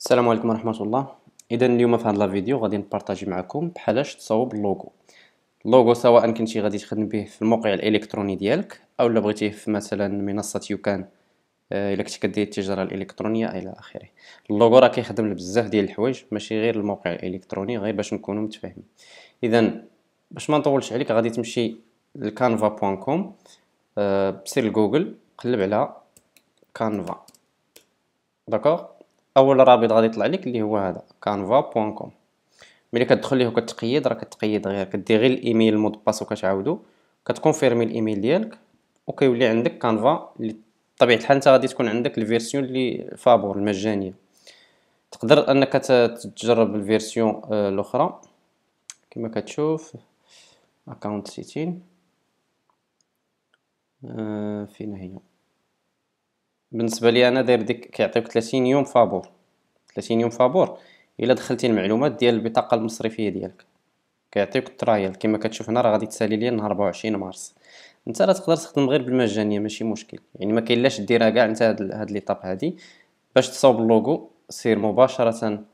السلام عليكم ورحمه الله اذا اليوم في هذا الفيديو غادي نبارطاجي معكم بحالاش تصاوب اللوغو اللوغو سواء كنتي غادي تخدم به في الموقع الالكتروني ديالك او بغيتيه في مثلا منصه يوكان آه، الا كنتي كدير التجاره الالكترونيه الى اخره اللوغو راه كيخدم لبزاف ديال الحوايج ماشي غير الموقع الالكتروني غير باش نكونوا متفاهمين اذا باش ما نطولش عليك غادي تمشي لكانفا.com كوم آه، سير لجوجل قلب على كانفا داكوغ اول رابط غادي يطلع لك اللي هو هذا canva.com ملي كتدخل ليه وكتقيد راه كتقيد غير كدير غير الايميل المود باس وكتعاودو كتكونفيرمي الايميل ديالك وكيولي عندك كانفا اللي بطبيعه الحال انت غادي تكون عندك الفيرسيون اللي فابور المجانيه تقدر انك تجرب الفيرسيون آه، الاخرى كما كتشوف اكونت سيتين فين هي بالنسبه لي انا داير ديك كيعطيوك 30 يوم فابور 30 يوم فابور الا دخلتي المعلومات ديال البطاقه المصرفيه ديالك كيعطيوك الترايل كما كتشوف هنا راه غادي تسالي ليا نهار 24 مارس انت راه تقدر تخدم غير بالمجانيه ماشي مشكل يعني ما كاينلاش ديرها كاع انت هاد هاد ليطاب هادي باش تصاوب اللوغو سير مباشره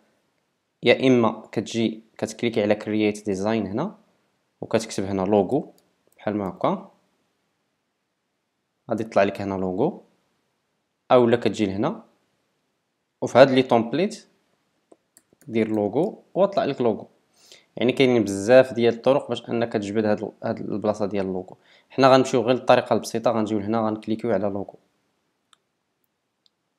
يا اما كتجي كتكليكي على كرييت ديزاين هنا وكتكتب هنا لوغو بحال ما هكا غادي يطلع لك هنا لوغو اولا كتجي لهنا وفي هاد لي تومبليت دير لوغو وطلع لك لوغو يعني كاينين بزاف ديال الطرق باش انك تجبد هاد, هاد البلاصه ديال اللوغو حنا غنمشيو غير للطريقه البسيطه غنجيو لهنا غنكليكيو على لوغو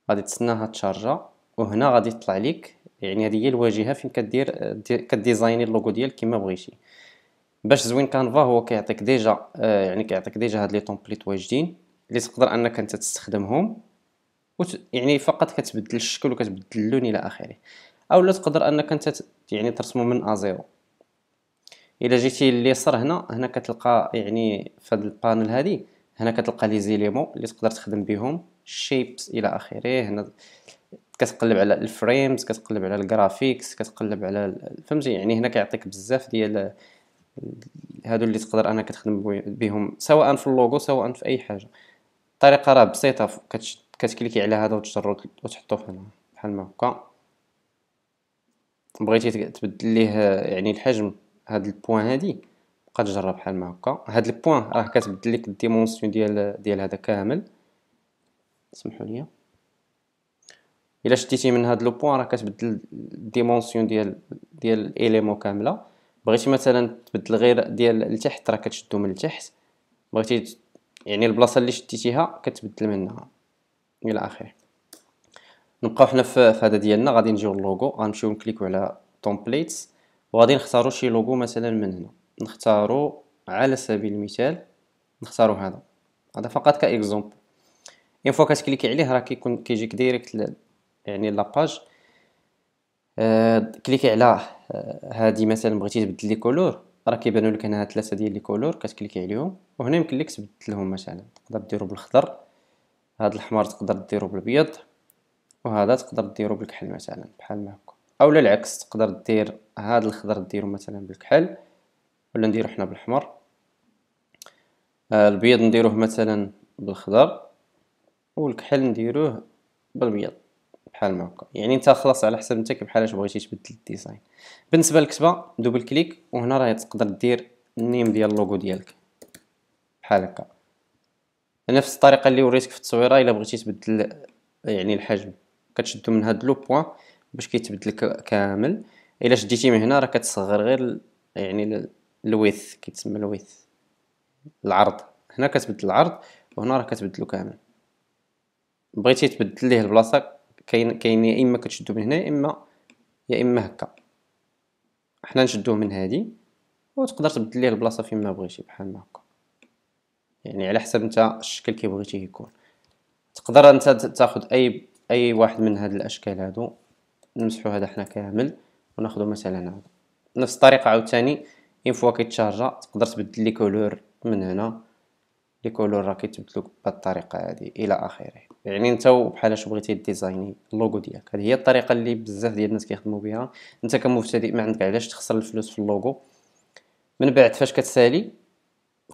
غادي تسناها تشارجا وهنا غادي تطلع لك يعني هذه هي الواجهه فين كدير كديزايني اللوغو ديالك كما بغيتي باش زوين كانفا هو كيعطيك ديجا آه، يعني كيعطيك ديجا هاد لي تومبليت واجدين اللي تقدر انك انت تستخدمهم وت... يعني فقط كتبدل الشكل وكتبدل اللون الى اخره لا تقدر انك انت يعني ترسمو من ا زيرو الى جيتي لليسار هنا هنا كتلقى يعني في هذا البانل هادي هنا كتلقى لي زيليمون اللي تقدر تخدم بهم شيبس الى اخره هنا كتقلب على الفريمز كتقلب على الجرافيكس كتقلب على فهمتي يعني هنا كيعطيك بزاف ديال هادو اللي تقدر انا كتخدم بهم سواء في اللوغو سواء في اي حاجه الطريقه راه بسيطه كتشد كتكليكي على هذا وتجرو وتحطو في بحال ما هكا بغيتي تبدل ليه يعني الحجم هاد البوان هادي بقا تجرب بحال ما هكا هاد البوان راه كتبدل لك الديمونسيون ديال ديال هذا كامل سمحوا لي الا شديتي من هاد لو بوان راه كتبدل الديمونسيون ديال ديال الاليمو كامله بغيتي مثلا تبدل غير ديال التحت راه كتشدو من التحت بغيتي يعني البلاصه اللي شديتيها كتبدل منها الى اخره نبقاو حنا في هذا ديالنا غادي نجيو للوغو غنمشيو نكليكو على تومبليتس وغادي نختارو شي لوغو مثلا من هنا نختارو على سبيل المثال نختارو هذا هذا فقط كاكزومبل اون فوا كتكليكي عليه راه كيكون كيجيك ديريكت يعني لاباج آه كليكي على هذه آه، مثلا بغيتي تبدل لي كولور راه كيبانوا لك هنا ثلاثه ديال لي كولور كتكليكي عليهم وهنا يمكن لك تبدلهم مثلا تقدر ديرو بالخضر هاد الحمار تقدر ديرو بالبيض وهذا تقدر ديرو بالكحل مثلا بحال ما هكا او العكس تقدر دير هاد الخضر ديرو مثلا بالكحل ولا نديرو حنا بالحمر آه، البيض نديروه مثلا بالخضر والكحل نديروه بالبيض بحال ما هكا يعني انت خلاص على حسب انت بحال اش بغيتي تبدل الديزاين بالنسبه للكتبه دوبل كليك وهنا راه تقدر دير النيم ديال اللوغو ديالك بحال هكا نفس الطريقه اللي وريتك في التصويره الا بغيتي تبدل يعني الحجم كتشدو من هاد لو بوان باش كيتبدل كامل الا شديتي من هنا راه كتصغر غير يعني الويث كيتسمى الويث العرض هنا كتبدل العرض وهنا راه كتبدلو كامل بغيتي تبدل ليه البلاصه كاين كاين يا اما كتشدو من هنا يا اما يا اما هكا حنا نشدوه من هادي وتقدر تبدل ليه البلاصه فين ما بغيتي بحال هكا يعني على حسب نتا الشكل كي بغيتيه يكون تقدر انت تاخد اي اي واحد من هاد الاشكال هادو نمسحو هذا حنا كامل وناخذو مثلا هذا نفس الطريقه عاوتاني اون فوا كيتشارجا تقدر تبدل لي كولور من هنا لي كولور راه كيتبدلو بهاد الطريقه هادي الى اخره يعني انت بحال اش بغيتي ديزايني اللوغو ديالك هذه هي الطريقه اللي بزاف ديال الناس كيخدموا بها انت كمبتدئ ما عندك علاش تخسر الفلوس في اللوغو من بعد فاش كتسالي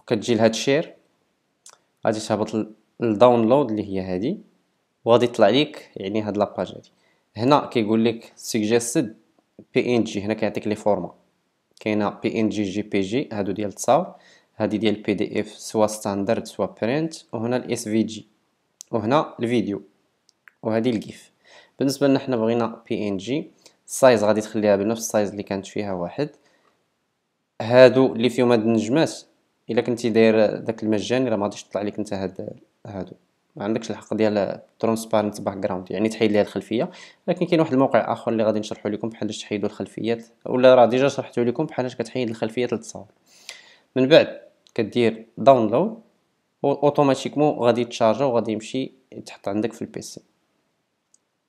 كتجي لهاد الشير غادي تهبط للداونلود اللي هي هذه وغادي يطلع لك يعني هاد لاباج هادي هنا كيقول لك سجستد بي ان جي هنا كيعطيك لي فورما كاينه بي ان جي جي بي جي هادو ديال التصاور هادي ديال بي دي اف سوا ستاندرد سوا برينت وهنا الاس في جي وهنا الفيديو وهادي الجيف بالنسبه لنا حنا بغينا بي ان جي السايز غادي تخليها بنفس السايز اللي كانت فيها واحد هادو اللي فيهم هاد النجمات الا كنتي داير داك المجاني راه ما غاديش تطلع لك انت هاد هادو ما عندكش الحق ديال ترونسبارنت باك جراوند يعني تحيد ليها الخلفيه لكن كاين واحد الموقع اخر اللي غادي نشرحه لكم بحالاش تحيدوا الخلفيات ولا راه ديجا شرحته لكم بحالاش كتحيد الخلفيات للتصاور من بعد كدير داونلود اوتوماتيكمون غادي تشارجا وغادي يمشي يتحط عندك في البيسي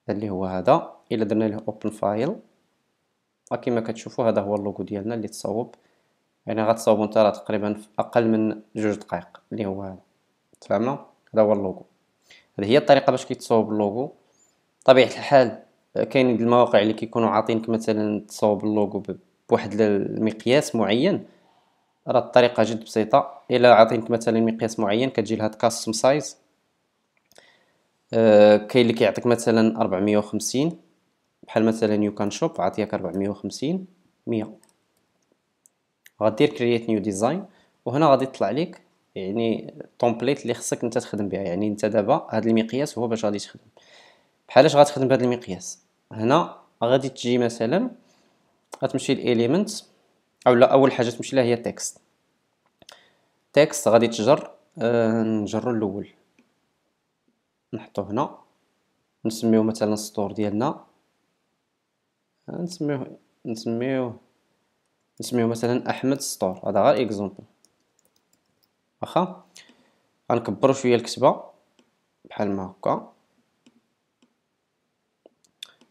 هذا اللي هو هذا الا درنا له اوبن أه، فايل كما كتشوفوا هذا هو اللوغو ديالنا اللي تصاوب يعني غتصاوبو نتا راه تقريبا في اقل من جوج دقائق اللي هو هذا تفهمنا هذا هو اللوغو هذه هي الطريقه باش كيتصاوب اللوغو طبيعه الحال كاين المواقع اللي كيكونوا عاطينك مثلا تصاوب اللوغو بواحد المقياس معين راه الطريقه جد بسيطه الا عاطينك مثلا مقياس معين كتجي لها كاستم سايز كاين اللي كيعطيك مثلا 450 بحال مثلا يو كان شوب عاطيك 450 100 غدير كرييت نيو ديزاين وهنا غادي يطلع لك يعني التومبليت اللي خصك انت تخدم بها يعني انت دابا هذا المقياس هو باش غادي تخدم بحالاش غتخدم بهذا المقياس هنا غادي تجي مثلا غتمشي لاليمنت او لا اول حاجه تمشي لها هي تكست تكست غادي تجر أه نجرو الاول نحطو هنا نسميوه مثلا السطور ديالنا آه، نسميوه نسميوه نسميو مثلا احمد ستور هذا غير اكزومبل واخا غنكبروا شويه الكتبه بحال ما هكا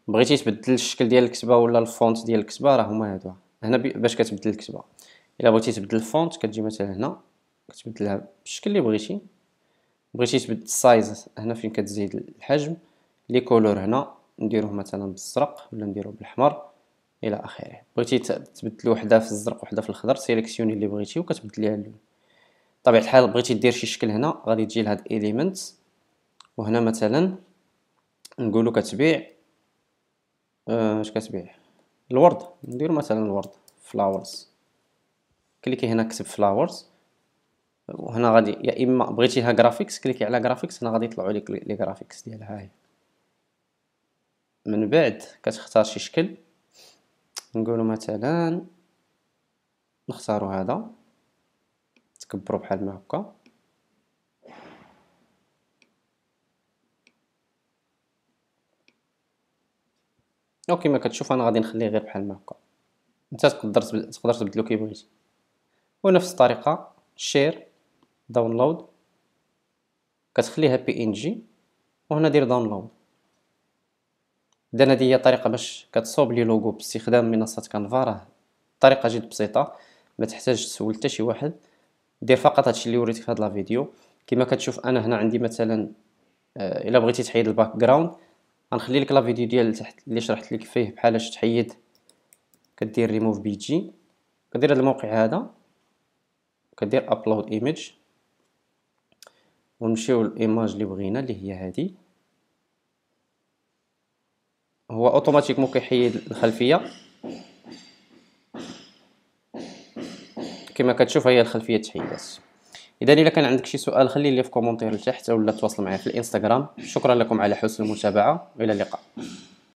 بغيتي تبدل الشكل ديال الكتبه ولا الفونت ديال الكتبه راه هما هادو هنا باش كتبدل الكتبه الا بغيتي تبدل الفونت كتجي مثلا هنا كتبدلها بالشكل اللي بغيتي بغيتي تبدل السايز هنا فين كتزيد الحجم لي كولور هنا نديروه مثلا بالزرق ولا نديروه بالاحمر الى اخره بغيتي تبدل وحده في الزرق وحده في الخضر سيليكسيوني اللي بغيتي وكتبدليها اللون بطبيعه الحال بغيتي دير شي شكل هنا غادي تجي لهاد اليمنت وهنا مثلا نقولو كتبيع آه، اش آه كتبيع الورد ندير مثلا الورد فلاورز كليكي هنا كتب فلاورز وهنا غادي يا اما بغيتيها جرافيكس كليكي على جرافيكس هنا غادي يطلعوا لك لي جرافيكس ديالها هاي من بعد كتختار شي شكل نقولوا مثلا نختاروا هذا تكبروا بحال ما هكا او كما كتشوف انا غادي نخليه غير بحال ما هكا انت تقدر تقدر تبدلو كي بغيتي ونفس الطريقه شير داونلود كتخليها بي ان جي وهنا دير داونلود اذا هذه هي الطريقه باش كتصوب لي لوغو باستخدام منصه كانفا راه طريقه جد بسيطه ما تحتاج تسول حتى شي واحد دير فقط هادشي اللي وريتك في هاد لا فيديو كما كتشوف انا هنا عندي مثلا آه، الا بغيتي تحيد الباك جراوند غنخلي لك لا فيديو ديال تحت اللي شرحت لك فيه بحالاش تحيد كدير ريموف بي جي كدير هذا الموقع هذا كدير ابلود ايميج ونمشيو للايماج اللي بغينا اللي هي هذه هو اوتوماتيك اوتوماتيكمون كيحيد الخلفيه كما كتشوف هي الخلفيه تحيدات اذا الا كان عندك شي سؤال خلي لي في كومونتير لتحت اولا تواصل معايا في الانستغرام شكرا لكم على حسن المتابعه الى اللقاء